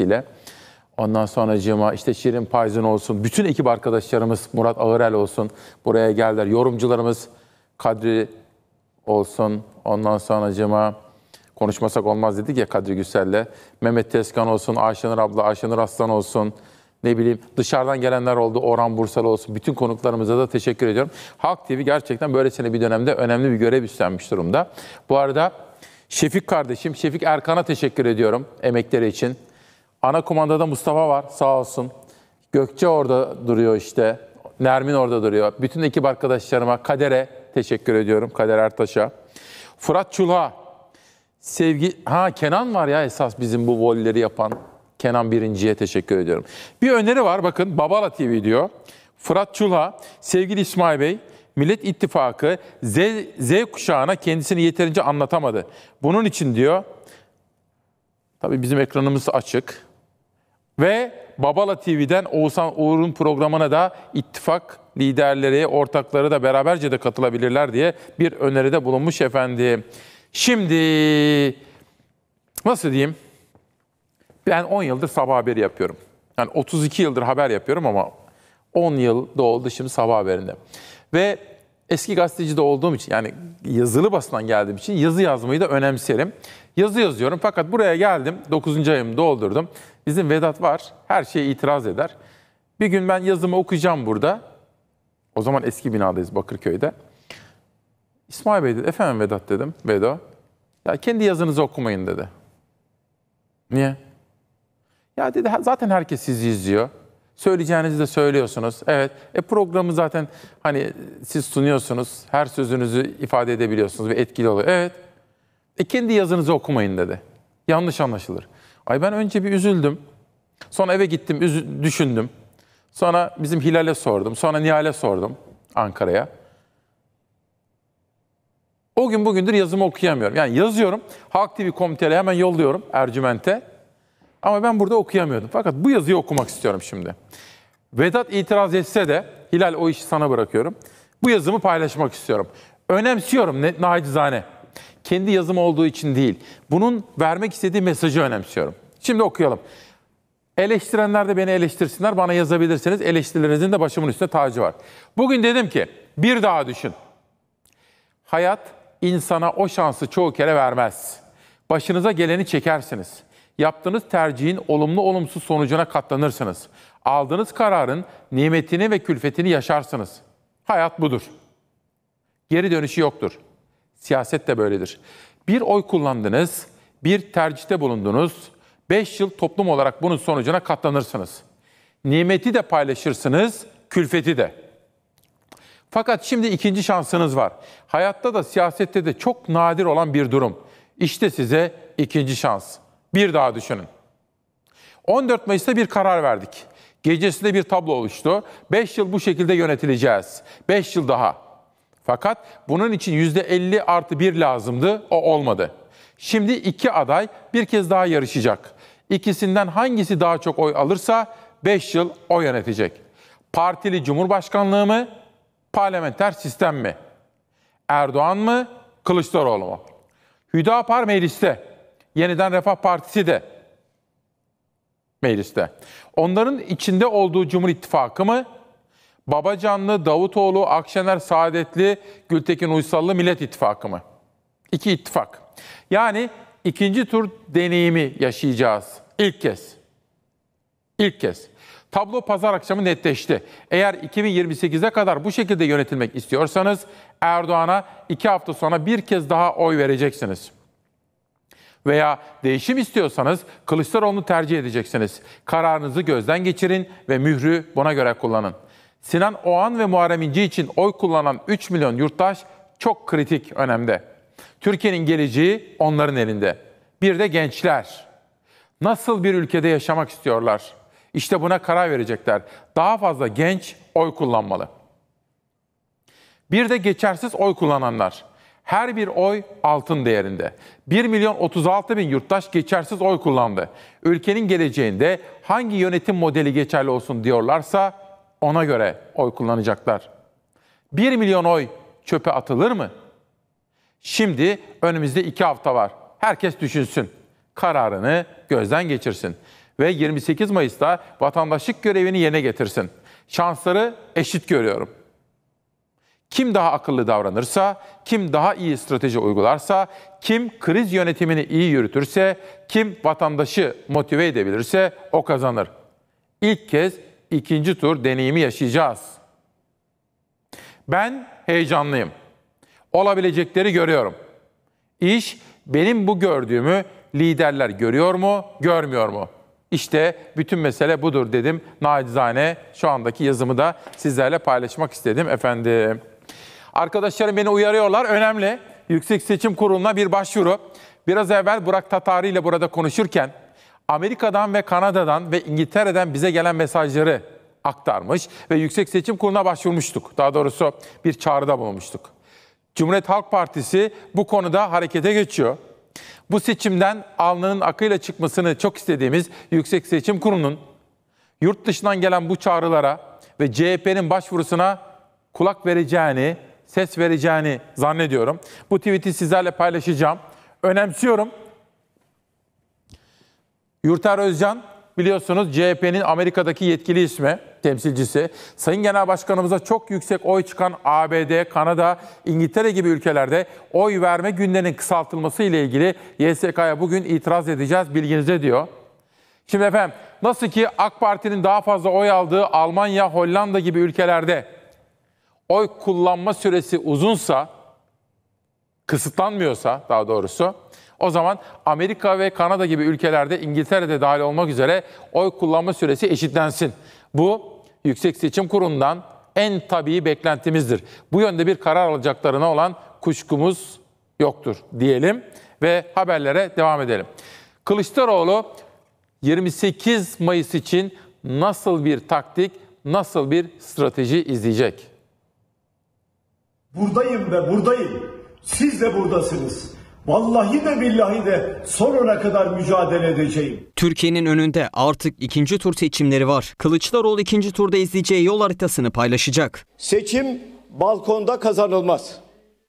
etkisiyle. Ondan sonra Cima, işte Şirin Payzın olsun, bütün ekip arkadaşlarımız Murat Ağırel olsun buraya geldiler. Yorumcularımız Kadri olsun, ondan sonra Cima konuşmasak olmaz dedik ya Kadri Güsel'le. Mehmet Tezkan olsun, Ayşenur abla, Ayşenur Aslan olsun. Ne bileyim dışarıdan gelenler oldu, Orhan Bursal olsun. Bütün konuklarımıza da teşekkür ediyorum. Halk TV gerçekten böylesine bir dönemde önemli bir görev üstlenmiş durumda. Bu arada Şefik kardeşim, Şefik Erkan'a teşekkür ediyorum emekleri için. Ana komandada Mustafa var sağ olsun. Gökçe orada duruyor işte. Nermin orada duruyor. Bütün ekip arkadaşlarıma, Kader'e teşekkür ediyorum. Kader Ertaş'a. Fırat Çulha. Sevgi... Ha Kenan var ya esas bizim bu volleri yapan. Kenan Birinci'ye teşekkür ediyorum. Bir öneri var bakın Babala TV diyor. Fırat Çulha, sevgili İsmail Bey, Millet İttifakı Z, Z kuşağına kendisini yeterince anlatamadı. Bunun için diyor Tabii bizim ekranımız açık. Ve Babala TV'den Oğuzhan Uğur'un programına da ittifak liderleri, ortakları da beraberce de katılabilirler diye bir öneride bulunmuş efendim. Şimdi nasıl diyeyim? Ben 10 yıldır sabah haberi yapıyorum. Yani 32 yıldır haber yapıyorum ama 10 yıl doldu şimdi sabah haberinde. Ve eski gazeteci de olduğum için yani yazılı basından geldiğim için yazı yazmayı da önemserim. Yazı yazıyorum fakat buraya geldim. 9. ayımı doldurdum. Bizim Vedat var. Her şeye itiraz eder. Bir gün ben yazımı okuyacağım burada. O zaman eski binadayız Bakırköy'de. İsmail Bey dedi, efendim Vedat dedim. Veda. Ya kendi yazınızı okumayın dedi. Niye? Ya dedi zaten herkes sizi izliyor. Söyleyeceğinizi de söylüyorsunuz. Evet. E programı zaten hani siz sunuyorsunuz. Her sözünüzü ifade edebiliyorsunuz ve etkili oluyor. Evet. E kendi yazınızı okumayın dedi. Yanlış anlaşılır. Ay ben önce bir üzüldüm. Sonra eve gittim, üzü- düşündüm. Sonra bizim Hilal'e sordum. Sonra Nihal'e sordum Ankara'ya. O gün bugündür yazımı okuyamıyorum. Yani yazıyorum. Halk TV komitele hemen yolluyorum Ercüment'e. Ama ben burada okuyamıyordum. Fakat bu yazıyı okumak istiyorum şimdi. Vedat itiraz etse de Hilal o işi sana bırakıyorum. Bu yazımı paylaşmak istiyorum. Önemsiyorum ne, nacizane kendi yazım olduğu için değil. Bunun vermek istediği mesajı önemsiyorum. Şimdi okuyalım. Eleştirenler de beni eleştirsinler. Bana yazabilirseniz eleştirilerinizin de başımın üstüne tacı var. Bugün dedim ki bir daha düşün. Hayat insana o şansı çoğu kere vermez. Başınıza geleni çekersiniz. Yaptığınız tercihin olumlu olumsuz sonucuna katlanırsınız. Aldığınız kararın nimetini ve külfetini yaşarsınız. Hayat budur. Geri dönüşü yoktur. Siyaset de böyledir. Bir oy kullandınız, bir tercihte bulundunuz, 5 yıl toplum olarak bunun sonucuna katlanırsınız. Nimeti de paylaşırsınız, külfeti de. Fakat şimdi ikinci şansınız var. Hayatta da siyasette de çok nadir olan bir durum. İşte size ikinci şans. Bir daha düşünün. 14 Mayıs'ta bir karar verdik. Gecesinde bir tablo oluştu. 5 yıl bu şekilde yönetileceğiz. 5 yıl daha. Fakat bunun için %50 artı 1 lazımdı, o olmadı. Şimdi iki aday bir kez daha yarışacak. İkisinden hangisi daha çok oy alırsa 5 yıl o yönetecek. Partili cumhurbaşkanlığı mı, parlamenter sistem mi? Erdoğan mı, Kılıçdaroğlu mu? Hüdapar mecliste, yeniden Refah Partisi de mecliste. Onların içinde olduğu Cumhur İttifakı mı, Babacanlı, Davutoğlu, Akşener Saadetli, Gültekin Uysallı Millet İttifakı mı? İki ittifak. Yani ikinci tur deneyimi yaşayacağız. İlk kez. İlk kez. Tablo pazar akşamı netleşti. Eğer 2028'e kadar bu şekilde yönetilmek istiyorsanız Erdoğan'a iki hafta sonra bir kez daha oy vereceksiniz. Veya değişim istiyorsanız Kılıçdaroğlu'nu tercih edeceksiniz. Kararınızı gözden geçirin ve mührü buna göre kullanın. Sinan Oğan ve Muharrem İnce için oy kullanan 3 milyon yurttaş çok kritik önemde. Türkiye'nin geleceği onların elinde. Bir de gençler. Nasıl bir ülkede yaşamak istiyorlar? İşte buna karar verecekler. Daha fazla genç oy kullanmalı. Bir de geçersiz oy kullananlar. Her bir oy altın değerinde. 1 milyon 36 bin yurttaş geçersiz oy kullandı. Ülkenin geleceğinde hangi yönetim modeli geçerli olsun diyorlarsa ona göre oy kullanacaklar. 1 milyon oy çöpe atılır mı? Şimdi önümüzde 2 hafta var. Herkes düşünsün. Kararını gözden geçirsin ve 28 Mayıs'ta vatandaşlık görevini yerine getirsin. Şansları eşit görüyorum. Kim daha akıllı davranırsa, kim daha iyi strateji uygularsa, kim kriz yönetimini iyi yürütürse, kim vatandaşı motive edebilirse o kazanır. İlk kez ikinci tur deneyimi yaşayacağız. Ben heyecanlıyım. Olabilecekleri görüyorum. İş benim bu gördüğümü liderler görüyor mu, görmüyor mu? İşte bütün mesele budur dedim. Nacizane şu andaki yazımı da sizlerle paylaşmak istedim efendim. Arkadaşlarım beni uyarıyorlar. Önemli. Yüksek Seçim Kurulu'na bir başvuru. Biraz evvel Burak Tatari ile burada konuşurken Amerika'dan ve Kanada'dan ve İngiltere'den bize gelen mesajları aktarmış ve Yüksek Seçim Kurulu'na başvurmuştuk. Daha doğrusu bir çağrıda bulunmuştuk. Cumhuriyet Halk Partisi bu konuda harekete geçiyor. Bu seçimden alnının akıyla çıkmasını çok istediğimiz Yüksek Seçim Kurulu'nun yurt dışından gelen bu çağrılara ve CHP'nin başvurusuna kulak vereceğini, ses vereceğini zannediyorum. Bu tweet'i sizlerle paylaşacağım. Önemsiyorum. Yurtar Özcan biliyorsunuz CHP'nin Amerika'daki yetkili ismi, temsilcisi. Sayın Genel Başkanımıza çok yüksek oy çıkan ABD, Kanada, İngiltere gibi ülkelerde oy verme günlerinin kısaltılması ile ilgili YSK'ya bugün itiraz edeceğiz bilginize diyor. Şimdi efendim nasıl ki AK Parti'nin daha fazla oy aldığı Almanya, Hollanda gibi ülkelerde oy kullanma süresi uzunsa, kısıtlanmıyorsa daha doğrusu o zaman Amerika ve Kanada gibi ülkelerde İngiltere'de dahil olmak üzere oy kullanma süresi eşitlensin. Bu Yüksek Seçim Kurulu'ndan en tabii beklentimizdir. Bu yönde bir karar alacaklarına olan kuşkumuz yoktur diyelim ve haberlere devam edelim. Kılıçdaroğlu 28 Mayıs için nasıl bir taktik, nasıl bir strateji izleyecek? Buradayım ve buradayım. Siz de buradasınız. Vallahi de billahi de sonuna kadar mücadele edeceğim. Türkiye'nin önünde artık ikinci tur seçimleri var. Kılıçdaroğlu ikinci turda izleyeceği yol haritasını paylaşacak. Seçim balkonda kazanılmaz.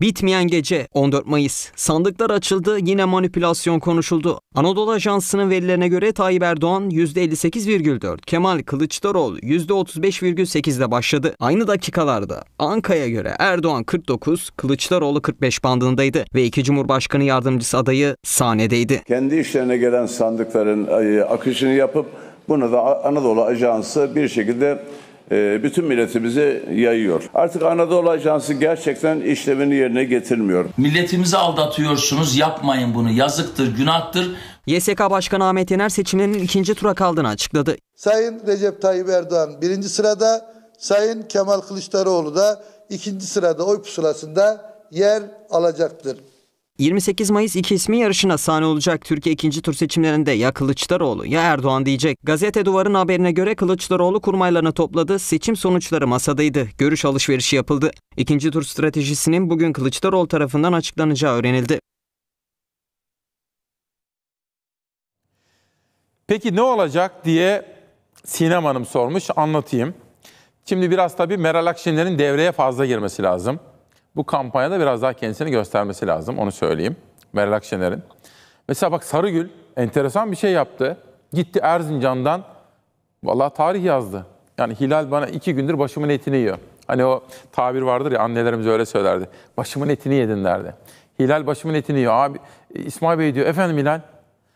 Bitmeyen gece 14 Mayıs. Sandıklar açıldı yine manipülasyon konuşuldu. Anadolu Ajansı'nın verilerine göre Tayyip Erdoğan %58,4, Kemal Kılıçdaroğlu %35,8'de başladı. Aynı dakikalarda Anka'ya göre Erdoğan 49, Kılıçdaroğlu 45 bandındaydı ve iki Cumhurbaşkanı yardımcısı adayı sahnedeydi. Kendi işlerine gelen sandıkların e, akışını yapıp bunu da Anadolu Ajansı bir şekilde ee, bütün milletimizi yayıyor. Artık Anadolu Ajansı gerçekten işlevini yerine getirmiyor. Milletimizi aldatıyorsunuz yapmayın bunu yazıktır günahtır. YSK Başkanı Ahmet Yener seçimlerin ikinci tura kaldığını açıkladı. Sayın Recep Tayyip Erdoğan birinci sırada, Sayın Kemal Kılıçdaroğlu da ikinci sırada oy pusulasında yer alacaktır. 28 Mayıs iki ismi yarışına sahne olacak Türkiye ikinci tur seçimlerinde ya Kılıçdaroğlu ya Erdoğan diyecek. Gazete Duvar'ın haberine göre Kılıçdaroğlu kurmaylarını topladı, seçim sonuçları masadaydı, görüş alışverişi yapıldı. İkinci tur stratejisinin bugün Kılıçdaroğlu tarafından açıklanacağı öğrenildi. Peki ne olacak diye Sinem Hanım sormuş, anlatayım. Şimdi biraz tabii Meral Akşener'in devreye fazla girmesi lazım bu kampanyada biraz daha kendisini göstermesi lazım. Onu söyleyeyim. Meral Akşener'in. Mesela bak Sarıgül enteresan bir şey yaptı. Gitti Erzincan'dan vallahi tarih yazdı. Yani Hilal bana iki gündür başımın etini yiyor. Hani o tabir vardır ya annelerimiz öyle söylerdi. Başımın etini yedin derdi. Hilal başımın etini yiyor. Abi e, İsmail Bey diyor efendim Hilal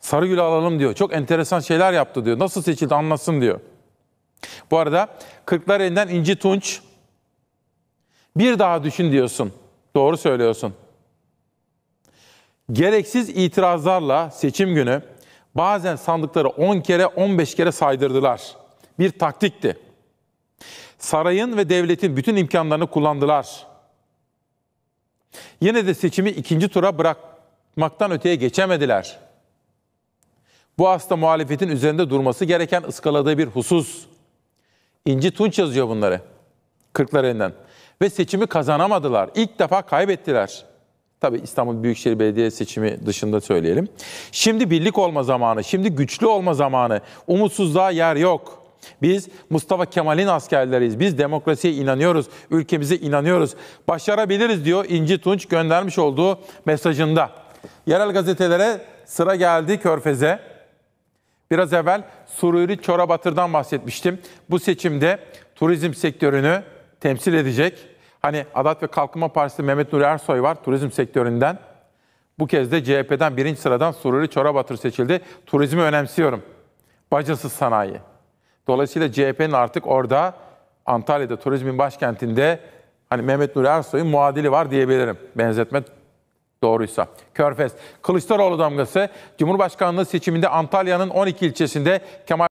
Sarıgül'ü alalım diyor. Çok enteresan şeyler yaptı diyor. Nasıl seçildi anlasın diyor. Bu arada Kırklareli'nden İnci Tunç bir daha düşün diyorsun. Doğru söylüyorsun. Gereksiz itirazlarla seçim günü bazen sandıkları 10 kere 15 kere saydırdılar. Bir taktikti. Sarayın ve devletin bütün imkanlarını kullandılar. Yine de seçimi ikinci tura bırakmaktan öteye geçemediler. Bu aslında muhalefetin üzerinde durması gereken ıskaladığı bir husus. İnci Tunç yazıyor bunları. Kırklareli'nden ve seçimi kazanamadılar. İlk defa kaybettiler. Tabii İstanbul Büyükşehir Belediye seçimi dışında söyleyelim. Şimdi birlik olma zamanı, şimdi güçlü olma zamanı. Umutsuzluğa yer yok. Biz Mustafa Kemal'in askerleriyiz. Biz demokrasiye inanıyoruz, ülkemize inanıyoruz. Başarabiliriz diyor İnci Tunç göndermiş olduğu mesajında. Yerel gazetelere sıra geldi Körfez'e. Biraz evvel Sururi Çorabatır'dan bahsetmiştim. Bu seçimde turizm sektörünü temsil edecek Hani Adalet ve Kalkınma Partisi Mehmet Nuri Ersoy var turizm sektöründen. Bu kez de CHP'den birinci sıradan Sururi Çorabatır seçildi. Turizmi önemsiyorum. Bacasız sanayi. Dolayısıyla CHP'nin artık orada Antalya'da turizmin başkentinde hani Mehmet Nuri Ersoy'un muadili var diyebilirim. Benzetme doğruysa. Körfez. Kılıçdaroğlu damgası Cumhurbaşkanlığı seçiminde Antalya'nın 12 ilçesinde Kemal